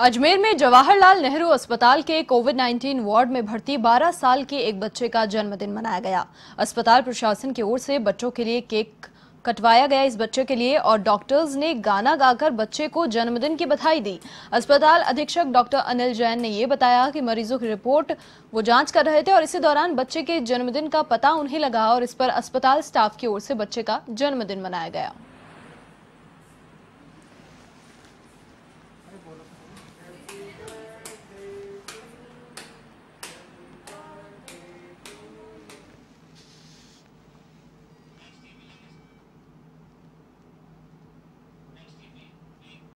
अजमेर में जवाहरलाल नेहरू अस्पताल के कोविड 19 वार्ड में भर्ती 12 साल के एक बच्चे का जन्मदिन मनाया गया अस्पताल प्रशासन की ओर से बच्चों के लिए केक कटवाया गया इस बच्चे के लिए और डॉक्टर्स ने गाना गाकर बच्चे को जन्मदिन की बधाई दी अस्पताल अधीक्षक डॉक्टर अनिल जैन ने ये बताया कि मरीजों की रिपोर्ट वो जांच कर रहे थे और इसी दौरान बच्चे के जन्मदिन का पता उन्हें लगा और इस पर अस्पताल स्टाफ की ओर से बच्चे का जन्मदिन मनाया गया